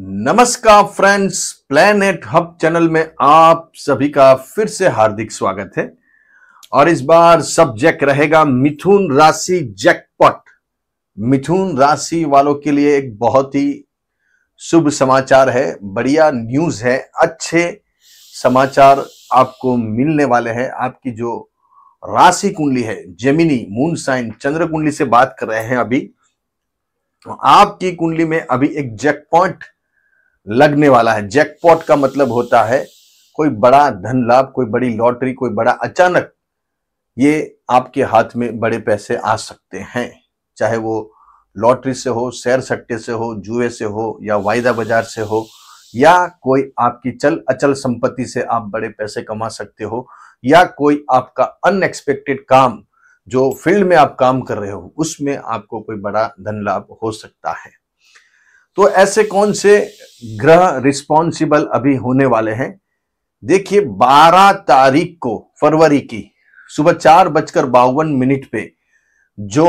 नमस्कार friends planet hub channel में आप सभी का फिर से हार्दिक स्वागत है और इस बार सब्जेक्ट रहेगा मिथुन राशि जैकपॉट मिथुन राशि वालों के लिए एक बहुत ही शुभ समाचार है बढ़िया न्यूज है अच्छे समाचार आपको मिलने वाले हैं आपकी जो राशि कुंडली है जेमिनी मून साइन चंद्र कुंडली से बात कर रहे हैं अभी तो आपकी कुंडली में अभी एक जैकपॉट लगने वाला है जैकपॉट का मतलब होता है कोई बड़ा धन लाभ कोई बड़ी लॉटरी कोई बड़ा अचानक ये आपके हाथ में बड़े पैसे आ सकते हैं चाहे वो लॉटरी से हो शेयर सट्टे से हो जुए से हो या वायदा बाजार से हो या कोई आपकी चल अचल संपत्ति से आप बड़े पैसे कमा सकते हो या कोई आपका अनएक्सपेक्टेड काम जो फील्ड में आप काम कर रहे हो उसमें आपको कोई बड़ा धन लाभ हो सकता है तो ऐसे कौन से ग्रह रिस्पॉन्सिबल अभी होने वाले हैं देखिए 12 तारीख को फरवरी की सुबह चार बजकर बावन मिनट पे जो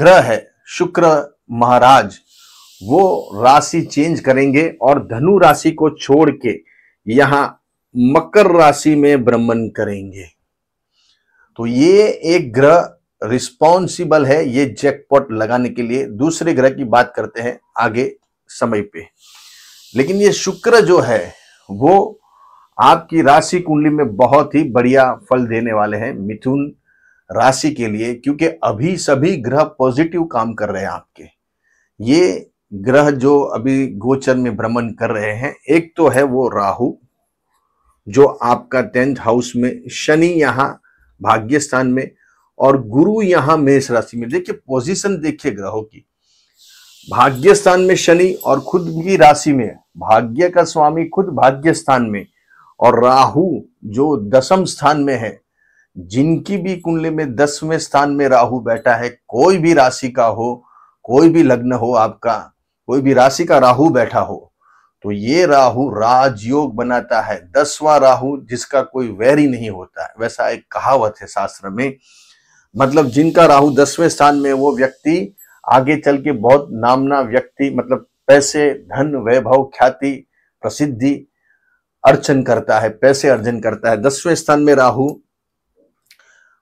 ग्रह है शुक्र महाराज वो राशि चेंज करेंगे और धनु राशि को छोड़ के यहां मकर राशि में भ्रमण करेंगे तो ये एक ग्रह रिस्पॉन्सिबल है ये जैकपॉट लगाने के लिए दूसरे ग्रह की बात करते हैं आगे समय पे लेकिन ये शुक्र जो है वो आपकी राशि कुंडली में बहुत ही बढ़िया फल देने वाले हैं मिथुन राशि के लिए क्योंकि अभी सभी ग्रह पॉजिटिव काम कर रहे हैं आपके ये ग्रह जो अभी गोचर में भ्रमण कर रहे हैं एक तो है वो राहु जो आपका टेंथ हाउस में शनि यहाँ भाग्य स्थान में और गुरु यहाँ मेष राशि में देखिए पोजीशन देखिए ग्रहों की भाग्य स्थान में शनि और खुद की राशि में भाग्य का स्वामी खुद भाग्य स्थान में और राहु जो दसम स्थान में है जिनकी भी कुंडली में दसवें स्थान में राहु बैठा है कोई भी राशि का हो कोई भी लग्न हो आपका कोई भी राशि का राहु बैठा हो तो ये राहु राजयोग बनाता है दसवां राहु जिसका कोई वैरी नहीं होता है वैसा एक कहावत है शास्त्र में मतलब जिनका राहु दसवें स्थान में वो व्यक्ति आगे चल के बहुत नामना व्यक्ति मतलब पैसे धन वैभव ख्याति प्रसिद्धि अर्चन करता है पैसे अर्जन करता है दसवें स्थान में राहु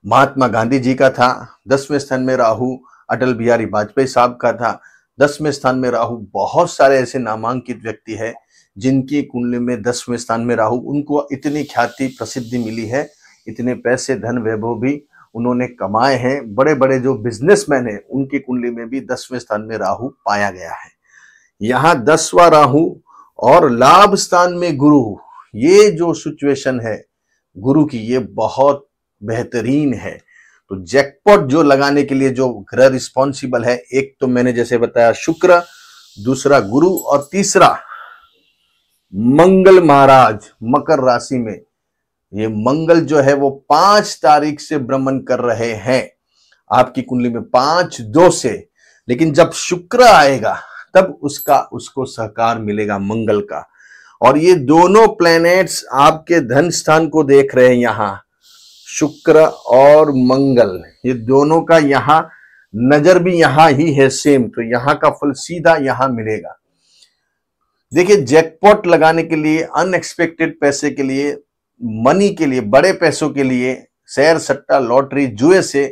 महात्मा गांधी जी का था दसवें स्थान में राहु अटल बिहारी वाजपेयी साहब का था दसवें स्थान में राहु बहुत सारे ऐसे नामांकित व्यक्ति है जिनकी कुंडली में दसवें स्थान में राहु उनको इतनी ख्याति प्रसिद्धि मिली है इतने पैसे धन वैभव भी उन्होंने कमाए हैं बड़े बड़े जो बिजनेसमैन हैं उनकी कुंडली में भी दसवें स्थान में राहु पाया गया है यहां दसवा राहु और लाभ स्थान में गुरु ये जो सिचुएशन है गुरु की ये बहुत बेहतरीन है तो जैकपॉट जो लगाने के लिए जो ग्रह रिस्पॉन्सिबल है एक तो मैंने जैसे बताया शुक्र दूसरा गुरु और तीसरा मंगल महाराज मकर राशि में ये मंगल जो है वो पांच तारीख से भ्रमण कर रहे हैं आपकी कुंडली में पांच दो से लेकिन जब शुक्र आएगा तब उसका उसको सहकार मिलेगा मंगल का और ये दोनों प्लैनेट्स आपके धन स्थान को देख रहे हैं यहां शुक्र और मंगल ये दोनों का यहां नजर भी यहां ही है सेम तो यहां का फल सीधा यहां मिलेगा देखिए जैकपॉट लगाने के लिए अनएक्सपेक्टेड पैसे के लिए मनी के लिए बड़े पैसों के लिए शेयर सट्टा लॉटरी जुए से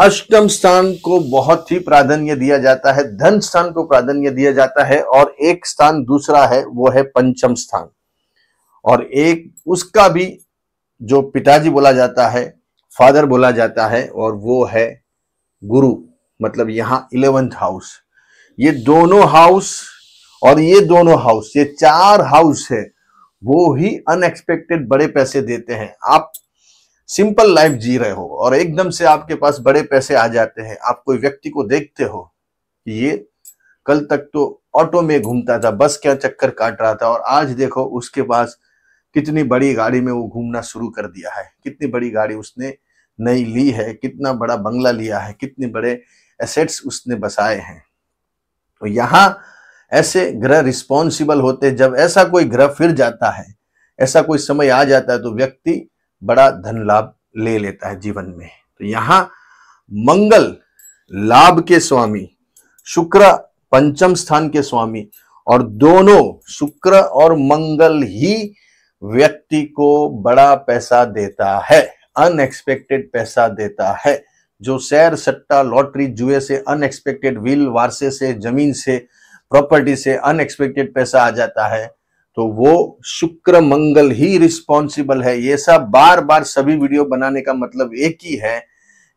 अष्टम स्थान को बहुत ही प्राधान्य दिया जाता है धन स्थान को प्राधान्य दिया जाता है और एक स्थान दूसरा है वो है पंचम स्थान और एक उसका भी जो पिताजी बोला जाता है फादर बोला जाता है और वो है गुरु मतलब यहाँ इलेवेंथ हाउस ये दोनों हाउस और ये दोनों हाउस ये चार हाउस है वो ही अनएक्सपेक्टेड बड़े पैसे देते हैं आप सिंपल लाइफ जी रहे हो और एकदम से आपके पास बड़े पैसे आ जाते हैं आप कोई व्यक्ति को देखते हो कि ये कल तक तो ऑटो में घूमता था बस क्या चक्कर काट रहा था और आज देखो उसके पास कितनी बड़ी गाड़ी में वो घूमना शुरू कर दिया है कितनी बड़ी गाड़ी उसने नई ली है कितना बड़ा बंगला लिया है कितने बड़े एसेट्स उसने बसाए हैं तो यहाँ ऐसे ग्रह रिस्पॉन्सिबल होते जब ऐसा कोई ग्रह फिर जाता है ऐसा कोई समय आ जाता है तो व्यक्ति बड़ा धन लाभ ले लेता है जीवन में तो यहां मंगल लाभ के स्वामी शुक्र पंचम स्थान के स्वामी और दोनों शुक्र और मंगल ही व्यक्ति को बड़ा पैसा देता है अनएक्सपेक्टेड पैसा देता है जो सैर सट्टा लॉटरी जुए से अनएक्सपेक्टेड व्हील वारसे से जमीन से प्रॉपर्टी से अनएक्सपेक्टेड पैसा आ जाता है तो वो शुक्र मंगल ही रिस्पॉन्सिबल है ये सब बार बार सभी वीडियो बनाने का मतलब एक ही है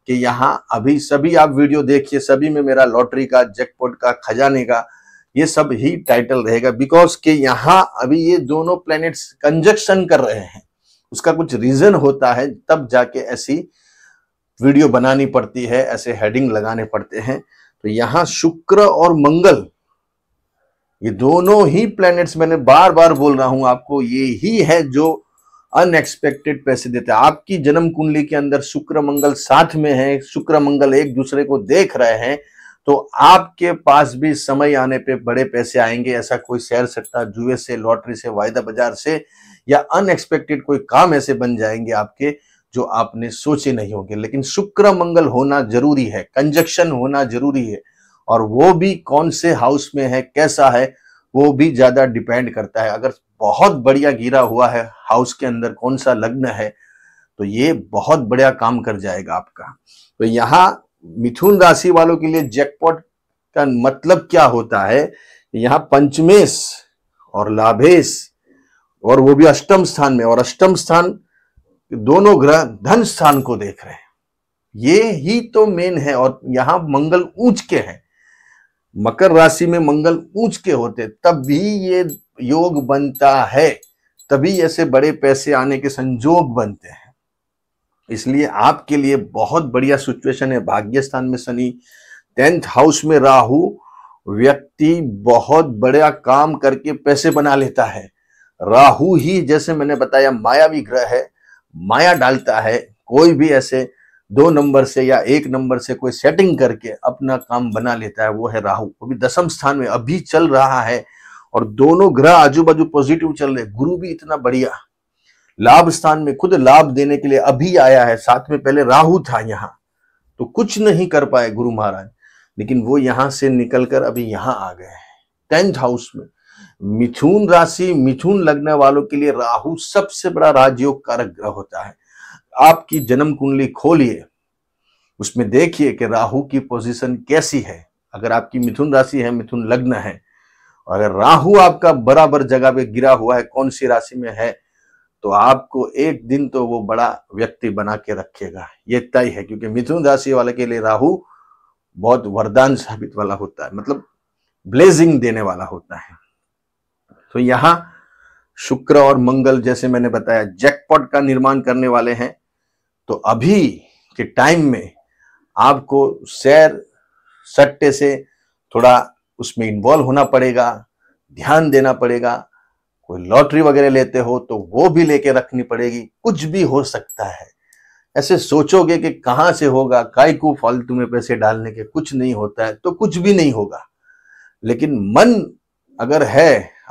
कि यहाँ अभी सभी आप वीडियो देखिए सभी में मेरा लॉटरी का जैकपॉट का खजाने का ये सब ही टाइटल रहेगा बिकॉज के यहाँ अभी ये दोनों प्लैनेट्स कंजक्शन कर रहे हैं उसका कुछ रीजन होता है तब जाके ऐसी वीडियो बनानी पड़ती है ऐसे हेडिंग लगाने पड़ते हैं तो यहाँ शुक्र और मंगल ये दोनों ही प्लैनेट्स मैंने बार बार बोल रहा हूं आपको ये ही है जो अनएक्सपेक्टेड पैसे देते हैं आपकी जन्म कुंडली के अंदर शुक्र मंगल साथ में है शुक्र मंगल एक दूसरे को देख रहे हैं तो आपके पास भी समय आने पे बड़े पैसे आएंगे ऐसा कोई शेयर सट्टा जुए से लॉटरी से वायदा बाजार से या अनएक्सपेक्टेड कोई काम ऐसे बन जाएंगे आपके जो आपने सोचे नहीं होंगे लेकिन शुक्र मंगल होना जरूरी है कंजक्शन होना जरूरी है और वो भी कौन से हाउस में है कैसा है वो भी ज्यादा डिपेंड करता है अगर बहुत बढ़िया गिरा हुआ है हाउस के अंदर कौन सा लग्न है तो ये बहुत बढ़िया काम कर जाएगा आपका तो यहाँ मिथुन राशि वालों के लिए जैकपॉट का मतलब क्या होता है यहाँ पंचमेश और लाभेश और वो भी अष्टम स्थान में और अष्टम स्थान दोनों ग्रह धन स्थान को देख रहे हैं ये ही तो मेन है और यहाँ मंगल ऊंच के हैं मकर राशि में मंगल ऊंच के होते तब भी ये योग बनता है तभी ऐसे बड़े पैसे आने के संजोग बनते हैं इसलिए आपके लिए बहुत बढ़िया सिचुएशन है भाग्य स्थान में शनि टेंथ हाउस में राहु व्यक्ति बहुत बड़ा काम करके पैसे बना लेता है राहु ही जैसे मैंने बताया मायावी ग्रह है माया डालता है कोई भी ऐसे दो नंबर से या एक नंबर से कोई सेटिंग करके अपना काम बना लेता है वो है राहु अभी दसम स्थान में अभी चल रहा है और दोनों ग्रह आजू बाजू पॉजिटिव चल रहे गुरु भी इतना बढ़िया लाभ स्थान में खुद लाभ देने के लिए अभी आया है साथ में पहले राहु था यहाँ तो कुछ नहीं कर पाए गुरु महाराज लेकिन वो यहां से निकलकर अभी यहां आ गए हैं टेंथ हाउस में मिथुन राशि मिथुन लगने वालों के लिए राहु सबसे बड़ा राजयोग कारक ग्रह होता है आपकी जन्म कुंडली खोलिए उसमें देखिए कि राहु की पोजीशन कैसी है अगर आपकी मिथुन राशि है मिथुन लग्न है अगर राहु आपका बराबर जगह पे गिरा हुआ है कौन सी राशि में है तो आपको एक दिन तो वो बड़ा व्यक्ति बना के रखेगा ये तय है क्योंकि मिथुन राशि वाले के लिए राहु बहुत वरदान साबित वाला होता है मतलब ब्लेजिंग देने वाला होता है तो यहां शुक्र और मंगल जैसे मैंने बताया जैकपॉट का निर्माण करने वाले हैं तो अभी के टाइम में आपको सैर सट्टे से थोड़ा उसमें इन्वॉल्व होना पड़ेगा ध्यान देना पड़ेगा कोई लॉटरी वगैरह लेते हो तो वो भी लेके रखनी पड़ेगी कुछ भी हो सकता है ऐसे सोचोगे कि कहाँ से होगा काय को फालतू में पैसे डालने के कुछ नहीं होता है तो कुछ भी नहीं होगा लेकिन मन अगर है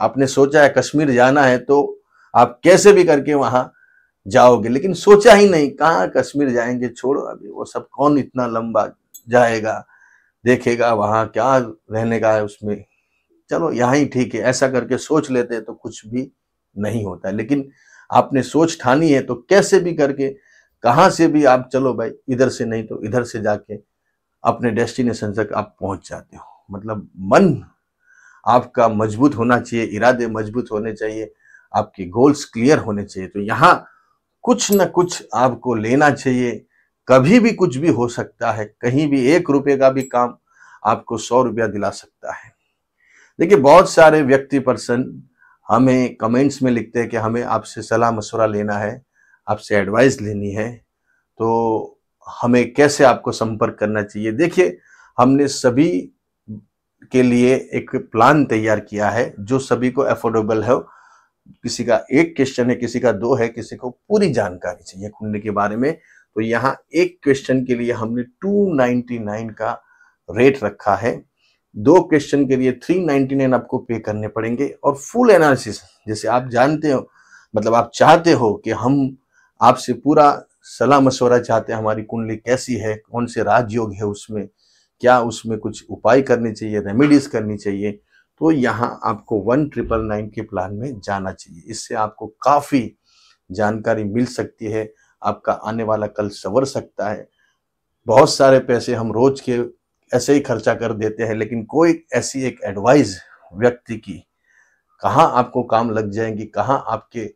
आपने सोचा है कश्मीर जाना है तो आप कैसे भी करके वहाँ जाओगे लेकिन सोचा ही नहीं कहाँ कश्मीर जाएंगे छोड़ो अभी वो सब कौन इतना लंबा जाएगा देखेगा वहाँ क्या रहने का है उसमें चलो यहाँ ही ठीक है ऐसा करके सोच लेते हैं तो कुछ भी नहीं होता है लेकिन आपने सोच ठानी है तो कैसे भी करके कहाँ से भी आप चलो भाई इधर से नहीं तो इधर से जाके अपने डेस्टिनेशन तक आप पहुँच जाते हो मतलब मन आपका मजबूत होना चाहिए इरादे मजबूत होने चाहिए आपके गोल्स क्लियर होने चाहिए तो यहाँ कुछ न कुछ आपको लेना चाहिए कभी भी कुछ भी हो सकता है कहीं भी एक रुपये का भी काम आपको सौ रुपया दिला सकता है देखिए बहुत सारे व्यक्ति पर्सन हमें कमेंट्स में लिखते हैं कि हमें आपसे सलाह मशवरा लेना है आपसे एडवाइस लेनी है तो हमें कैसे आपको संपर्क करना चाहिए देखिए हमने सभी के लिए एक प्लान तैयार किया है जो सभी को अफोर्डेबल है किसी का एक क्वेश्चन है किसी का दो है किसी को पूरी जानकारी चाहिए कुंडली के बारे में तो यहाँ एक क्वेश्चन के लिए हमने 299 का रेट रखा है दो क्वेश्चन के लिए 399 आपको पे करने पड़ेंगे और फुल एनालिसिस जैसे आप जानते हो मतलब आप चाहते हो कि हम आपसे पूरा सलाह मशवरा चाहते हैं हमारी कुंडली कैसी है कौन से राजयोग है उसमें क्या उसमें कुछ उपाय करने चाहिए रेमेडीज करनी चाहिए तो यहाँ आपको वन ट्रिपल नाइन के प्लान में जाना चाहिए इससे आपको काफ़ी जानकारी मिल सकती है आपका आने वाला कल सवर सकता है बहुत सारे पैसे हम रोज के ऐसे ही खर्चा कर देते हैं लेकिन कोई ऐसी एक एडवाइस व्यक्ति की कहाँ आपको काम लग जाएंगी कहाँ आपके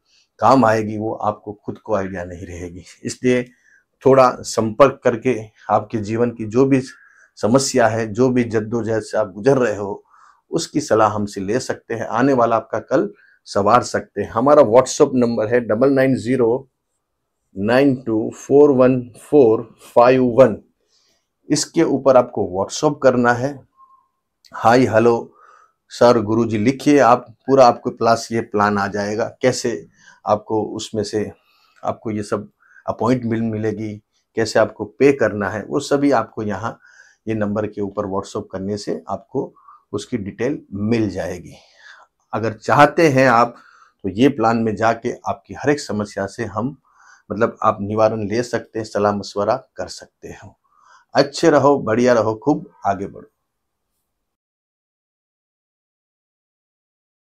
काम आएगी वो आपको खुद को आइडिया नहीं रहेगी इसलिए थोड़ा संपर्क करके आपके जीवन की जो भी समस्या है जो भी जद्दोजहद से आप गुजर रहे हो उसकी सलाह हमसे ले सकते हैं आने वाला आपका कल सवार सकते हैं हमारा व्हाट्सअप नंबर है double nine zero nine two four one four five one इसके ऊपर आपको व्हाट्सअप करना है हाय हेलो सर गुरुजी लिखिए आप पूरा आपके प्लस ये प्लान आ जाएगा कैसे आपको उसमें से आपको ये सब अपॉइंटमेंट मिलेगी कैसे आपको पे करना है वो सभी आपको यहाँ ये नंबर के ऊपर व्हाट्सअप करने से आपको उसकी डिटेल मिल जाएगी अगर चाहते हैं आप तो ये प्लान में जाके आपकी हर एक समस्या से हम मतलब आप निवारण ले सकते हैं सलाह मशवरा कर सकते हो अच्छे रहो बढ़िया रहो खूब आगे बढ़ो